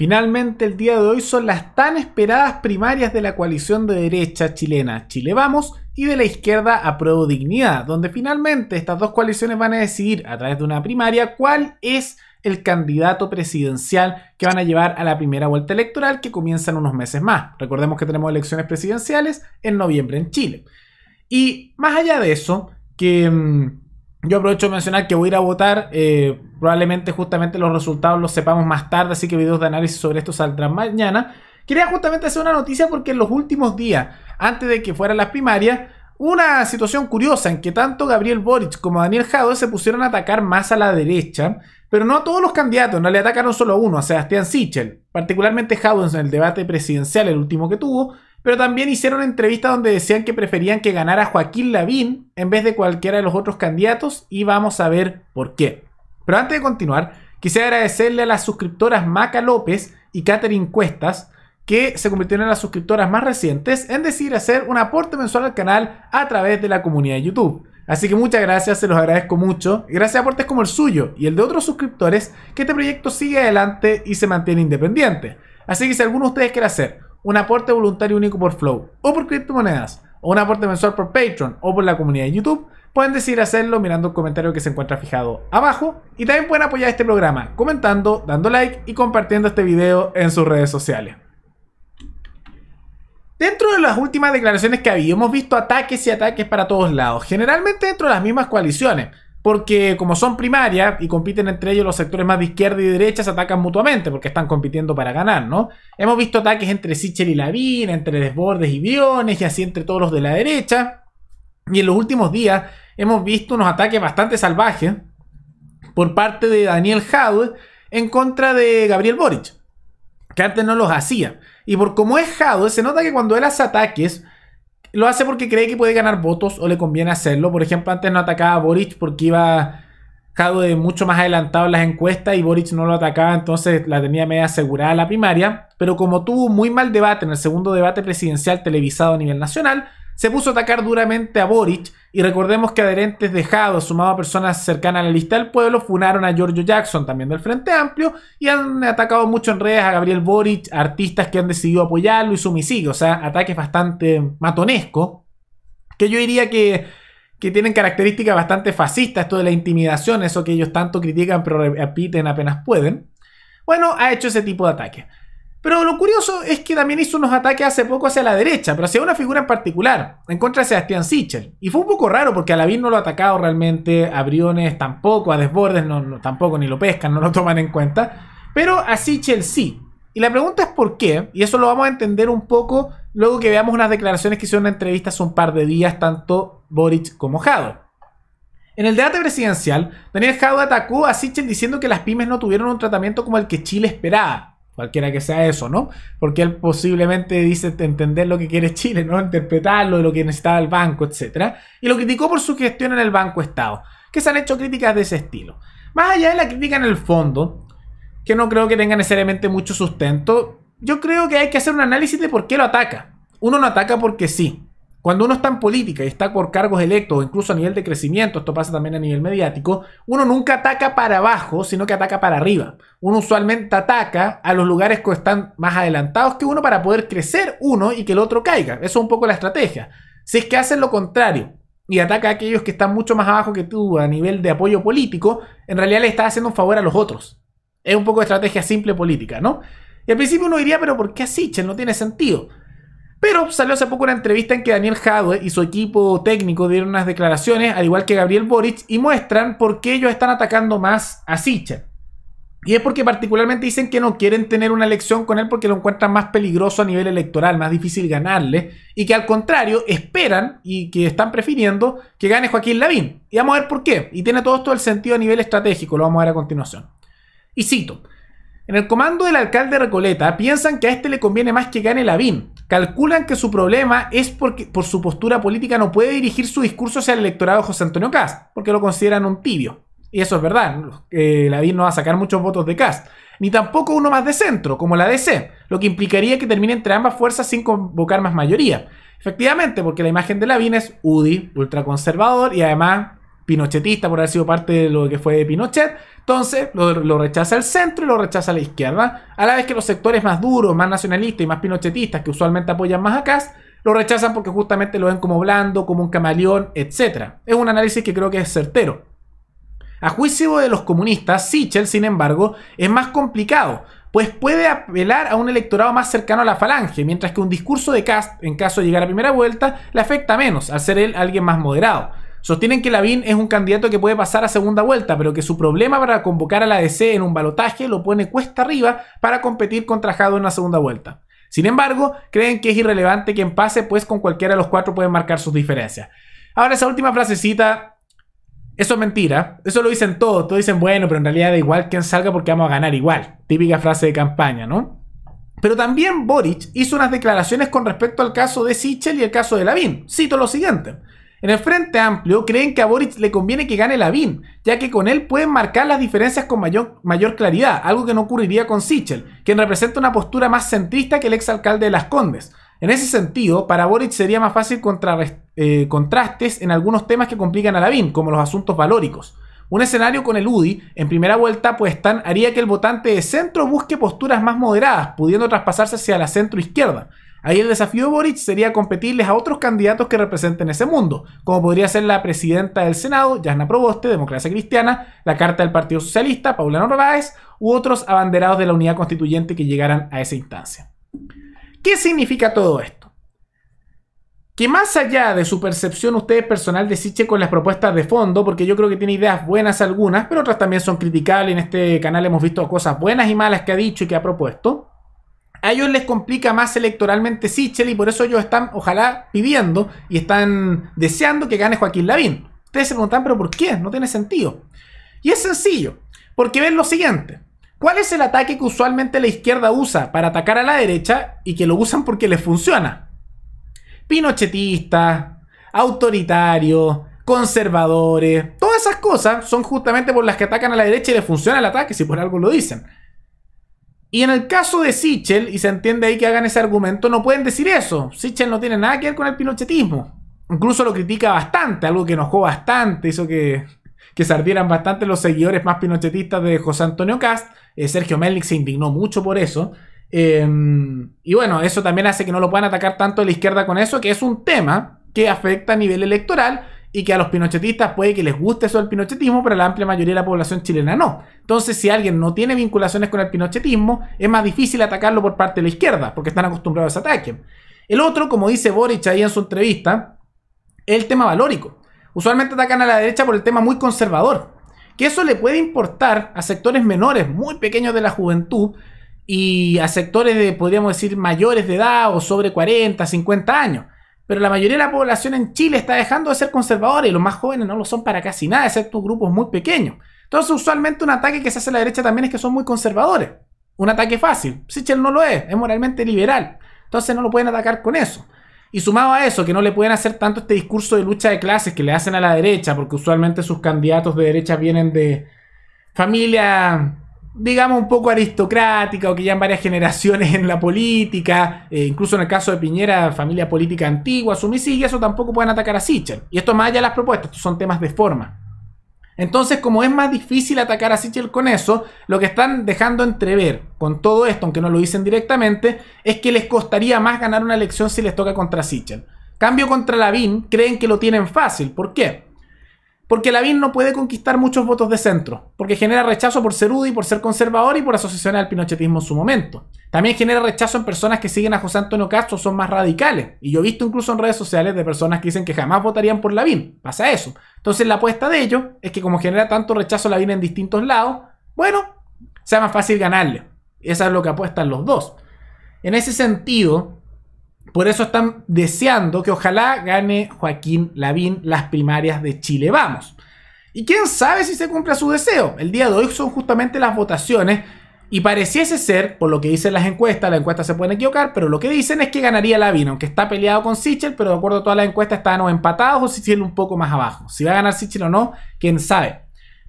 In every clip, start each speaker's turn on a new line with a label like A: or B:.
A: Finalmente, el día de hoy son las tan esperadas primarias de la coalición de derecha chilena Chile Vamos y de la izquierda Apruebo Dignidad, donde finalmente estas dos coaliciones van a decidir a través de una primaria cuál es el candidato presidencial que van a llevar a la primera vuelta electoral que comienza en unos meses más. Recordemos que tenemos elecciones presidenciales en noviembre en Chile. Y más allá de eso, que mm, yo aprovecho de mencionar que voy a ir a votar. Eh, Probablemente justamente los resultados los sepamos más tarde, así que videos de análisis sobre esto saldrán mañana. Quería justamente hacer una noticia porque en los últimos días, antes de que fueran las primarias, una situación curiosa en que tanto Gabriel Boric como Daniel Jadot se pusieron a atacar más a la derecha, pero no a todos los candidatos, no le atacaron solo a uno, a Sebastián Sichel, particularmente Jadot en el debate presidencial, el último que tuvo, pero también hicieron entrevistas donde decían que preferían que ganara Joaquín Lavín en vez de cualquiera de los otros candidatos y vamos a ver por qué. Pero antes de continuar, quisiera agradecerle a las suscriptoras Maca López y Catherine Cuestas, que se convirtieron en las suscriptoras más recientes, en decidir hacer un aporte mensual al canal a través de la comunidad de YouTube. Así que muchas gracias, se los agradezco mucho. Y gracias a aportes como el suyo y el de otros suscriptores, que este proyecto sigue adelante y se mantiene independiente. Así que si alguno de ustedes quiere hacer un aporte voluntario único por Flow o por criptomonedas, o un aporte mensual por Patreon o por la comunidad de YouTube, pueden decidir hacerlo mirando el comentario que se encuentra fijado abajo. Y también pueden apoyar este programa comentando, dando like y compartiendo este video en sus redes sociales. Dentro de las últimas declaraciones que ha habido hemos visto ataques y ataques para todos lados, generalmente dentro de las mismas coaliciones, porque como son primarias y compiten entre ellos los sectores más de izquierda y de derecha, se atacan mutuamente porque están compitiendo para ganar, ¿no? Hemos visto ataques entre Sichel y Lavín, entre Desbordes y Biones y así entre todos los de la derecha. Y en los últimos días hemos visto unos ataques bastante salvajes por parte de Daniel Jadwe en contra de Gabriel Boric, que antes no los hacía. Y por cómo es Jadwe, se nota que cuando él hace ataques, lo hace porque cree que puede ganar votos o le conviene hacerlo. Por ejemplo, antes no atacaba a Boric porque iba Jadwe mucho más adelantado en las encuestas y Boric no lo atacaba, entonces la tenía media asegurada la primaria. Pero como tuvo muy mal debate en el segundo debate presidencial televisado a nivel nacional, se puso a atacar duramente a Boric y recordemos que adherentes dejados, sumado a personas cercanas a la lista del pueblo, funaron a Giorgio Jackson, también del Frente Amplio, y han atacado mucho en redes a Gabriel Boric, artistas que han decidido apoyarlo y su homicidio, o sea, ataques bastante matonesco, que yo diría que, que tienen características bastante fascistas, esto de la intimidación, eso que ellos tanto critican pero repiten apenas pueden. Bueno, ha hecho ese tipo de ataques. Pero lo curioso es que también hizo unos ataques hace poco hacia la derecha, pero hacia una figura en particular, en contra de Sebastián Sichel. Y fue un poco raro porque a Lavín no lo ha atacado realmente, a Briones tampoco, a Desbordes tampoco, ni lo pescan, no lo toman en cuenta. Pero a Sichel sí. Y la pregunta es por qué, y eso lo vamos a entender un poco luego que veamos unas declaraciones que hizo en entrevista hace un par de días, tanto Boric como Jado. En el debate presidencial, Daniel Jado atacó a Sichel diciendo que las pymes no tuvieron un tratamiento como el que Chile esperaba cualquiera que sea eso, ¿no? Porque él posiblemente dice entender lo que quiere Chile, ¿no? Interpretarlo, lo que necesitaba el banco, etc. Y lo criticó por su gestión en el Banco Estado, que se han hecho críticas de ese estilo. Más allá de la crítica en el fondo, que no creo que tenga necesariamente mucho sustento, yo creo que hay que hacer un análisis de por qué lo ataca. Uno no ataca porque sí. Cuando uno está en política y está por cargos electos, o incluso a nivel de crecimiento, esto pasa también a nivel mediático, uno nunca ataca para abajo, sino que ataca para arriba. Uno usualmente ataca a los lugares que están más adelantados que uno para poder crecer uno y que el otro caiga. Eso es un poco la estrategia. Si es que hacen lo contrario y ataca a aquellos que están mucho más abajo que tú a nivel de apoyo político, en realidad le estás haciendo un favor a los otros. Es un poco de estrategia simple política, ¿no? Y al principio uno diría, pero ¿por qué así? No tiene sentido. Pero salió hace poco una entrevista en que Daniel Jadwe y su equipo técnico dieron unas declaraciones, al igual que Gabriel Boric, y muestran por qué ellos están atacando más a Sicha. Y es porque particularmente dicen que no quieren tener una elección con él porque lo encuentran más peligroso a nivel electoral, más difícil ganarle, y que al contrario esperan y que están prefiriendo que gane Joaquín Lavín. Y vamos a ver por qué. Y tiene todo esto el sentido a nivel estratégico, lo vamos a ver a continuación. Y cito. En el comando del alcalde Recoleta piensan que a este le conviene más que gane Lavín. Calculan que su problema es porque por su postura política no puede dirigir su discurso hacia el electorado de José Antonio Cast, porque lo consideran un tibio. Y eso es verdad, eh, Lavín no va a sacar muchos votos de Cast. Ni tampoco uno más de centro, como la DC, lo que implicaría que termine entre ambas fuerzas sin convocar más mayoría. Efectivamente, porque la imagen de Lavín es UDI, ultraconservador y además pinochetista por haber sido parte de lo que fue de Pinochet. Entonces lo, rechaza el centro y lo rechaza la izquierda. A la vez que los sectores más duros, más nacionalistas y más pinochetistas que usualmente apoyan más a Kass, lo rechazan porque justamente lo ven como blando, como un camaleón, etc. Es un análisis que creo que es certero. A juicio de los comunistas, Sichel, sin embargo, es más complicado, pues puede apelar a un electorado más cercano a la falange, mientras que un discurso de Cast, en caso de llegar a primera vuelta, le afecta menos, al ser él alguien más moderado. Sostienen que Lavín es un candidato que puede pasar a segunda vuelta, pero que su problema para convocar a la DC en un balotaje lo pone cuesta arriba para competir contra Jado en la segunda vuelta. Sin embargo, creen que es irrelevante quien pase, pues con cualquiera de los cuatro pueden marcar sus diferencias. Ahora, esa última frasecita, eso es mentira. Eso lo dicen todos. Todos dicen, bueno, pero en realidad da igual quien salga porque vamos a ganar igual. Típica frase de campaña, ¿no? Pero también Boric hizo unas declaraciones con respecto al caso de Sichel y el caso de Lavín. Cito lo siguiente. En el Frente Amplio creen que a Boric le conviene que gane Lavín, ya que con él pueden marcar las diferencias con mayor, mayor claridad, algo que no ocurriría con Sichel, quien representa una postura más centrista que el exalcalde de Las Condes. En ese sentido, para Boric sería más fácil eh, contrastes en algunos temas que complican a Lavín, como los asuntos valóricos. Un escenario con el UDI en primera vuelta pues tan haría que el votante de centro busque posturas más moderadas, pudiendo traspasarse hacia la centro izquierda. Ahí el desafío de Boric sería competirles a otros candidatos que representen ese mundo, como podría ser la presidenta del Senado, Yasna Proboste, Democracia Cristiana, la carta del Partido Socialista, Paula Norváez, u otros abanderados de la unidad constituyente que llegaran a esa instancia. ¿Qué significa todo esto? Que más allá de su percepción ustedes personal de Siche con las propuestas de fondo, porque yo creo que tiene ideas buenas algunas, pero otras también son criticables, en este canal hemos visto cosas buenas y malas que ha dicho y que ha propuesto, a ellos les complica más electoralmente Sichel y por eso ellos están, ojalá, pidiendo y están deseando que gane Joaquín Lavín. Ustedes se preguntan, pero ¿por qué? No tiene sentido. Y es sencillo, porque ven lo siguiente. ¿Cuál es el ataque que usualmente la izquierda usa para atacar a la derecha y que lo usan porque les funciona? Pinochetista Autoritario conservadores, todas esas cosas son justamente por las que atacan a la derecha y les funciona el ataque, si por algo lo dicen. Y en el caso de Sichel, y se entiende ahí que hagan ese argumento, no pueden decir eso. Sichel no tiene nada que ver con el pinochetismo. Incluso lo critica bastante, algo que enojó bastante, hizo que, que se ardieran bastante los seguidores más pinochetistas de José Antonio Cast. Eh, Sergio Melnik se indignó mucho por eso. Em, y bueno, eso también hace que no lo puedan atacar tanto de la izquierda con eso, que es un tema que afecta a nivel electoral y que a los pinochetistas puede que les guste eso del pinochetismo, pero a la amplia mayoría de la población chilena no. Entonces, si alguien no tiene vinculaciones con el pinochetismo, es más difícil atacarlo por parte de la izquierda, porque están acostumbrados a ese ataque. El otro, como dice Boric ahí en su entrevista, es el tema valórico. Usualmente atacan a la derecha por el tema muy conservador, que eso le puede importar a sectores menores, muy pequeños de la juventud, y a sectores de, podríamos decir, mayores de edad o sobre 40, 50 años pero la mayoría de la población en Chile está dejando de ser conservadora y los más jóvenes no lo son para casi nada, excepto grupos muy pequeños. Entonces, usualmente un ataque que se hace a la derecha también es que son muy conservadores. Un ataque fácil. Sichel no lo es, es moralmente liberal. Entonces no lo pueden atacar con eso. Y sumado a eso, que no le pueden hacer tanto este discurso de lucha de clases que le hacen a la derecha, porque usualmente sus candidatos de derecha vienen de familia digamos, un poco aristocrática o que ya en varias generaciones en la política, eh, incluso en el caso de Piñera, familia política antigua, y eso tampoco pueden atacar a Sichel. Y esto más allá de las propuestas, son temas de forma. Entonces, como es más difícil atacar a Sichel con eso, lo que están dejando entrever con todo esto, aunque no lo dicen directamente, es que les costaría más ganar una elección si les toca contra Sichel. Cambio contra Lavín, creen que lo tienen fácil. ¿Por qué? Porque Lavín no puede conquistar muchos votos de centro, porque genera rechazo por ser UDI, por ser conservador y por asociarse al pinochetismo en su momento. También genera rechazo en personas que siguen a José Antonio Castro, son más radicales. Y yo he visto incluso en redes sociales de personas que dicen que jamás votarían por Lavín. Pasa eso. Entonces la apuesta de ellos es que como genera tanto rechazo Lavín en distintos lados, bueno, sea más fácil ganarle. Y Eso es lo que apuestan los dos. En ese sentido, por eso están deseando que ojalá gane Joaquín Lavín las primarias de Chile Vamos. Y quién sabe si se cumple su deseo. El día de hoy son justamente las votaciones y pareciese ser, por lo que dicen las encuestas, la encuesta se puede equivocar, pero lo que dicen es que ganaría Lavín, aunque está peleado con Sichel, pero de acuerdo a todas las encuestas están empatados o Sichel un poco más abajo. Si va a ganar Sichel o no, quién sabe.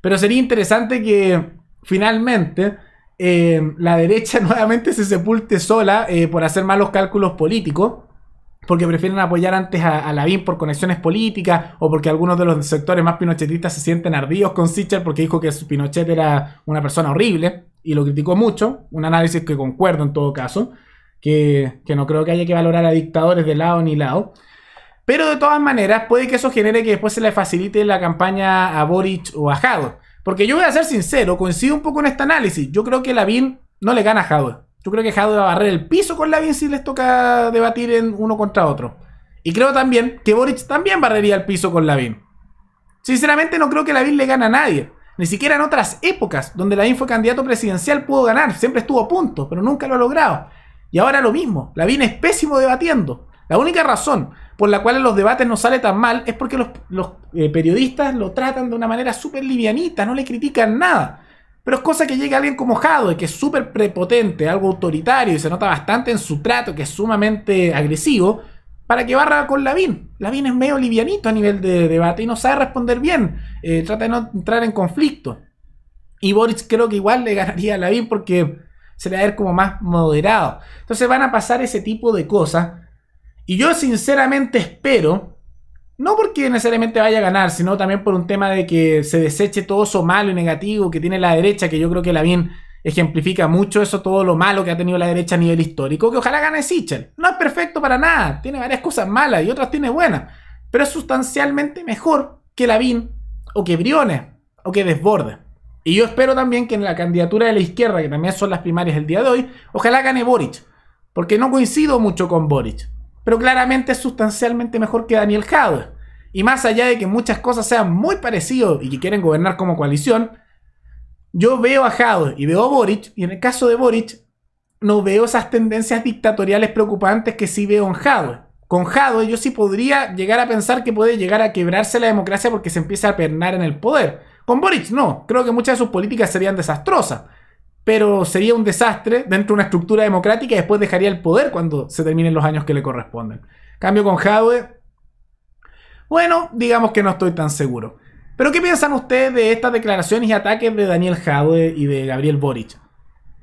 A: Pero sería interesante que finalmente Em, la derecha nuevamente se sepulte sola eh, por hacer malos cálculos políticos, porque prefieren apoyar antes a, a, Lavín por conexiones políticas o porque algunos de los sectores más pinochetistas se sienten ardidos con Sicher, porque dijo que Pinochet era una persona horrible y lo criticó mucho, un análisis que concuerdo en todo caso, que, no creo que haya que valorar a dictadores de lado ni lado. Pero de todas maneras, puede que eso genere que después se le facilite la campaña a Boric o a Haddad, porque yo voy a ser sincero, coincido un poco en este análisis. Yo creo que Lavín no le gana a Jadwe. Yo creo que Jadwe va a barrer el piso con Lavín si les toca debatir en uno contra otro. Y creo también que Boric también barrería el piso con Lavín. Sinceramente no creo que Lavín le gana a nadie. Ni siquiera en otras épocas donde Lavín fue candidato presidencial pudo ganar. Siempre estuvo a punto, pero nunca lo ha logrado. Y ahora lo mismo. Lavín es pésimo debatiendo. La única razón por la cual en los debates no sale tan mal, es porque los, eh, periodistas lo tratan de una manera súper livianita, no le critican nada. Pero es cosa que llega alguien como Jado. que es súper prepotente, algo autoritario y se nota bastante en su trato, que es sumamente agresivo, para que barra con Lavín. Lavín es medio livianito a nivel de debate y no sabe responder bien, eh, trata de no entrar en conflicto. Y Boris creo que igual le ganaría a Lavín porque se le va a ver como más moderado. Entonces van a pasar ese tipo de cosas y yo sinceramente espero, no porque necesariamente vaya a ganar, sino también por un tema de que se deseche todo eso malo y negativo que tiene la derecha, que yo creo que la bien ejemplifica mucho eso, todo lo malo que ha tenido la derecha a nivel histórico, que ojalá gane Sichel. No es perfecto para nada, tiene varias cosas malas y otras tiene buenas, pero es sustancialmente mejor que la Lavín o que Briones o que Desborde. Y yo espero también que en la candidatura de la izquierda, que también son las primarias del día de hoy, ojalá gane Boric, porque no coincido mucho con Boric pero claramente es sustancialmente mejor que Daniel Jadwe. Y más allá de que muchas cosas sean muy parecidas y que quieren gobernar como coalición, yo veo a Jadwe y veo a Boric, y en el caso de Boric, no veo esas tendencias dictatoriales preocupantes que sí veo en Jadwe. Con Jadwe yo sí podría llegar a pensar que puede llegar a quebrarse la democracia porque se empieza a pernar en el poder. Con Boric no, creo que muchas de sus políticas serían desastrosas pero sería un desastre dentro de una estructura democrática y después dejaría el poder cuando se terminen los años que le corresponden. Cambio con Jadwe. Bueno, digamos que no estoy tan seguro. Pero ¿qué piensan ustedes de estas declaraciones y ataques de Daniel Jadwe y de Gabriel Boric?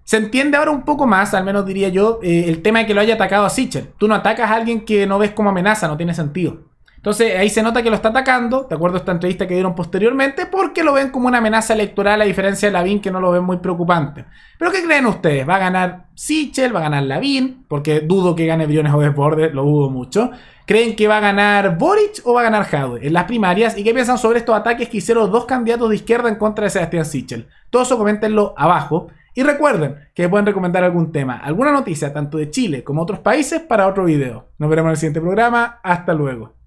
A: Se entiende ahora un poco más, al menos diría yo, eh, el tema de que lo haya atacado a Sichel. Tú no atacas a alguien que no ves como amenaza, no tiene sentido. Entonces ahí se nota que lo está atacando, de acuerdo a esta entrevista que dieron posteriormente, porque lo ven como una amenaza electoral, a diferencia de Lavín, que no lo ven muy preocupante. Pero ¿qué creen ustedes? ¿Va a ganar Sichel? ¿Va a ganar Lavín? Porque dudo que gane Briones o Desbordes, lo dudo mucho. ¿Creen que va a ganar Boric o va a ganar Jadwe en las primarias? ¿Y qué piensan sobre estos ataques que hicieron dos candidatos de izquierda en contra de Sebastián Sichel? Todo eso coméntenlo abajo. Y recuerden que pueden recomendar algún tema, alguna noticia, tanto de Chile como otros países, para otro video. Nos veremos en el siguiente programa. Hasta luego.